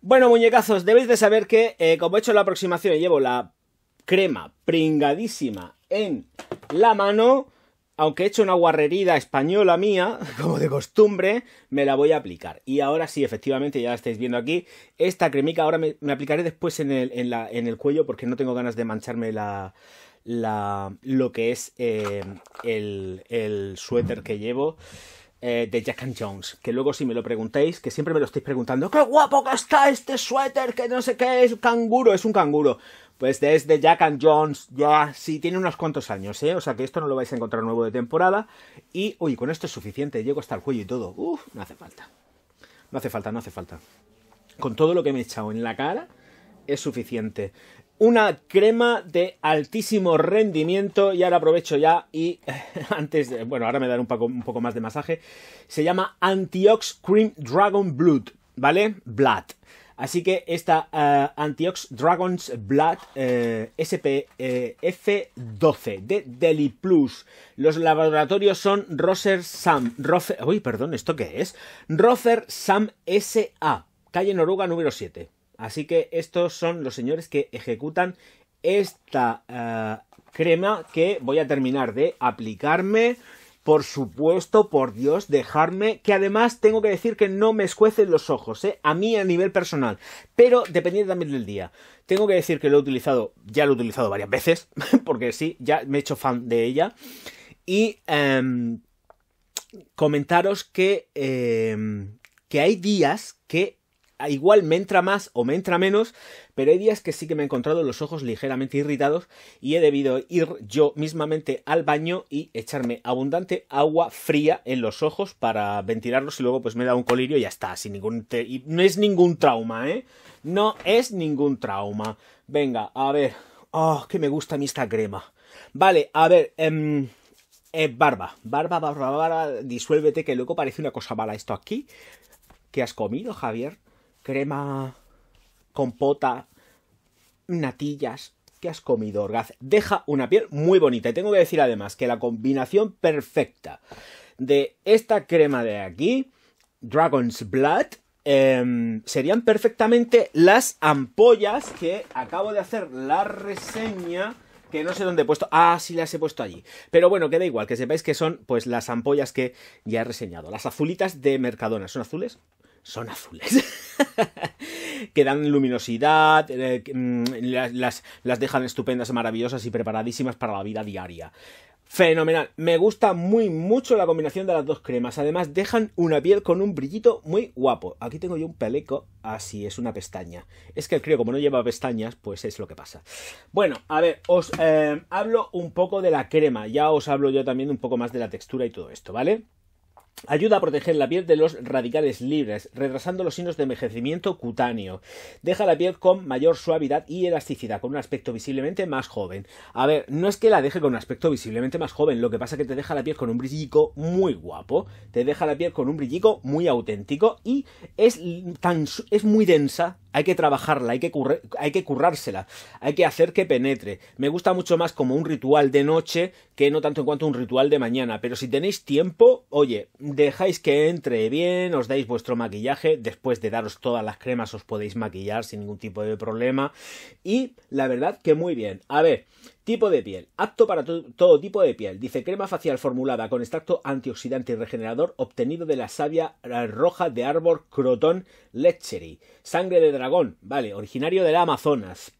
Bueno, muñecazos, debéis de saber que, eh, como he hecho la aproximación y llevo la crema pringadísima en la mano, aunque he hecho una guarrerida española mía, como de costumbre, me la voy a aplicar. Y ahora sí, efectivamente, ya la estáis viendo aquí, esta cremica ahora me, aplicaré después en el, cuello porque no tengo ganas de mancharme la, la lo que es eh, el, el, suéter que llevo. Eh, de Jack and Jones. Que luego, si me lo preguntéis, que siempre me lo estáis preguntando, ¡qué guapo que está este suéter! Que no sé qué es, canguro, es un canguro. Pues es de Jack and Jones, ya, sí, tiene unos cuantos años, ¿eh? O sea que esto no lo vais a encontrar nuevo de temporada. Y, uy, con esto es suficiente, llego hasta el cuello y todo. Uf, no hace falta. No hace falta, no hace falta. Con todo lo que me he echado en la cara, es suficiente una crema de altísimo rendimiento y ahora aprovecho ya y antes de, bueno, ahora me daré un poco, más de masaje. Se llama Antiox Cream Dragon Blood, ¿vale? Blood. Así que esta eh, Antiox Dragon's Blood eh, SPF12 e de Deli Plus. Los laboratorios son Roser Sam. Rofer, uy, perdón, ¿esto qué es? rother Sam SA, calle Noruga número 7. Así que estos son los señores que ejecutan esta eh, crema que voy a terminar de aplicarme. Por supuesto, por Dios, dejarme. Que además tengo que decir que no me escuecen los ojos, ¿eh? A mí a nivel personal. Pero dependiendo también del día. Tengo que decir que lo he utilizado, ya lo he utilizado varias veces, porque sí, ya me he hecho fan de ella. Y em, comentaros que, em, que hay días que igual me entra más o me entra menos, pero hay días que sí que me he encontrado los ojos ligeramente irritados y he debido ir yo mismamente al baño y echarme abundante agua fría en los ojos para ventilarlos y luego pues me da un colirio y ya está, sin ningún y no es ningún trauma, ¿eh? No es ningún trauma. Venga, a ver. Oh, que me gusta a mí esta crema. Vale, a ver, em, eh, barba, barba, barba, barba, disuélvete, que luego parece una cosa mala esto aquí. ¿Qué has comido, Javier? crema, compota, natillas. ¿Qué has comido, Orgaz? Deja una piel muy bonita. Y tengo que decir además que la combinación perfecta de esta crema de aquí, Dragon's Blood, em, serían perfectamente las ampollas que acabo de hacer la reseña. Que no sé dónde he puesto. Ah, sí las he puesto allí. Pero bueno, queda igual, que sepáis que son pues las ampollas que ya he reseñado. Las azulitas de Mercadona. ¿Son azules? Son azules. que dan luminosidad, eh, mm, las, dejan estupendas, maravillosas y preparadísimas para la vida diaria. Fenomenal, me gusta muy mucho la combinación de las dos cremas. Además, dejan una piel con un brillito muy guapo. Aquí tengo yo un peleco, así es una pestaña. Es que el creo, como no lleva pestañas, pues es lo que pasa. Bueno, a ver, os eh, hablo un poco de la crema. Ya os hablo yo también un poco más de la textura y todo esto, ¿vale? Ayuda a proteger la piel de los radicales libres, retrasando los signos de envejecimiento cutáneo. Deja la piel con mayor suavidad y elasticidad, con un aspecto visiblemente más joven. A ver, no es que la deje con un aspecto visiblemente más joven, lo que pasa es que te deja la piel con un brillico muy guapo, te deja la piel con un brillico muy auténtico y es, tan, es muy densa, hay que trabajarla, hay que, hay que currársela, hay que hacer que penetre. Me gusta mucho más como un ritual de noche que no tanto en cuanto un ritual de mañana, pero si tenéis tiempo, oye, dejáis que entre bien, os dais vuestro maquillaje, después de daros todas las cremas os podéis maquillar sin ningún tipo de problema y la verdad que muy bien. A ver, Tipo de piel. Apto para todo tipo de piel. Dice crema facial formulada con extracto antioxidante y regenerador obtenido de la savia eh, roja de árbol croton lechery. Sangre de dragón. Vale, originario del Amazonas.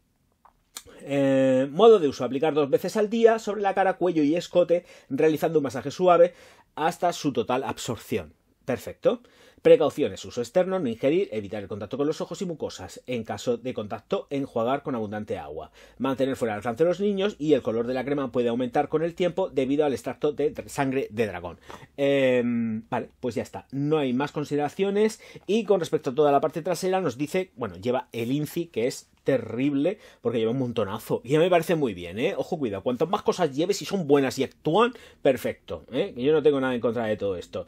Eh, modo de uso. Aplicar dos veces al día sobre la cara, cuello y escote realizando un masaje suave hasta su total absorción. Perfecto. Precauciones. Uso externo, no ingerir, evitar el contacto con los ojos y mucosas. En caso de contacto, enjuagar con abundante agua. Mantener fuera del alcance de los niños y el color de la crema puede aumentar con el tiempo debido al extracto de sangre de dragón. Em, vale, pues ya está. No hay más consideraciones. Y con respecto a toda la parte trasera, nos dice, bueno, lleva el INCI, que es terrible porque lleva un montonazo. Y a mí me parece muy bien, ¿eh? Ojo, cuidado. Cuantas más cosas lleves y son buenas y actúan, perfecto. ¿eh? Yo no tengo nada en contra de todo esto.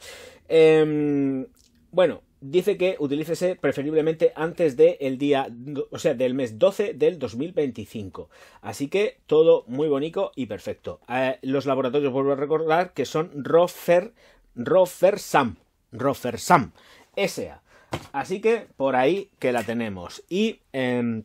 Em, bueno, dice que utilícese preferiblemente antes del día, o sea, del mes 12 del 2025. Así que todo muy bonito y perfecto. Eh, los laboratorios, vuelvo a recordar, que son Rofer, Rofersam, Sam, S.A. Así que por ahí que la tenemos. Y em,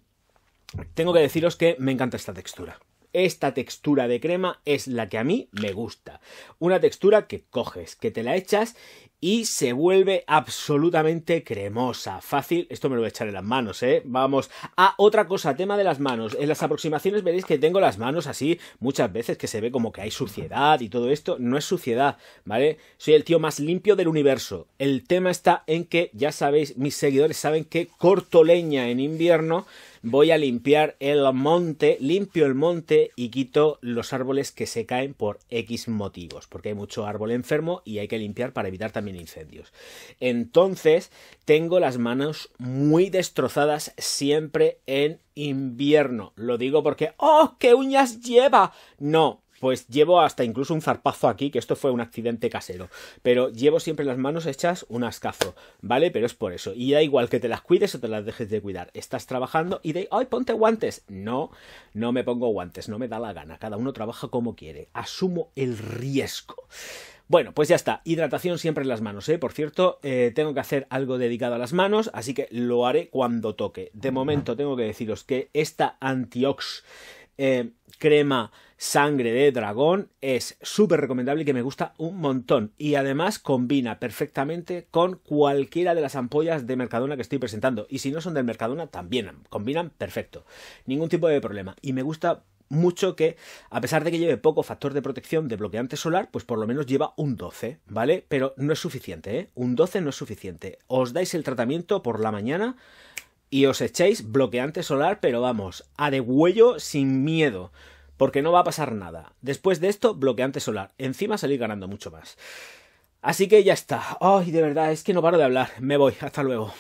tengo que deciros que me encanta esta textura. Esta textura de crema es la que a mí me gusta. Una textura que coges, que te la echas y se vuelve absolutamente cremosa. Fácil, esto me lo voy a echar en las manos, ¿eh? Vamos. a otra cosa, tema de las manos. En las aproximaciones veréis que tengo las manos así muchas veces que se ve como que hay suciedad y todo esto. No es suciedad, ¿vale? Soy el tío más limpio del universo. El tema está en que, ya sabéis, mis seguidores saben que corto leña en invierno voy a limpiar el monte, limpio el monte y quito los árboles que se caen por X motivos, porque hay mucho árbol enfermo y hay que limpiar para evitar también incendios. Entonces, tengo las manos muy destrozadas siempre en invierno. Lo digo porque, ¡oh, qué uñas lleva! No, pues llevo hasta incluso un zarpazo aquí, que esto fue un accidente casero. Pero llevo siempre las manos hechas un ascazo, ¿vale? Pero es por eso. Y da igual que te las cuides o te las dejes de cuidar. Estás trabajando y de, ¡ay, ponte guantes! No, no me pongo guantes, no me da la gana. Cada uno trabaja como quiere. Asumo el riesgo. Bueno, pues ya está. Hidratación siempre en las manos, ¿eh? Por cierto, eh, tengo que hacer algo dedicado a las manos, así que lo haré cuando toque. De momento tengo que deciros que esta antiox eh, crema sangre de dragón es súper recomendable y que me gusta un montón. Y además combina perfectamente con cualquiera de las ampollas de Mercadona que estoy presentando. Y si no son del Mercadona, también combinan perfecto. Ningún tipo de problema. Y me gusta mucho que, a pesar de que lleve poco factor de protección de bloqueante solar, pues por lo menos lleva un 12, ¿vale? Pero no es suficiente, ¿eh? Un 12 no es suficiente. Os dais el tratamiento por la mañana y os echáis bloqueante solar, pero vamos, a de huello sin miedo. Porque no va a pasar nada. Después de esto, bloqueante solar. Encima salir ganando mucho más. Así que ya está. Ay, de verdad, es que no paro de hablar. Me voy. Hasta luego.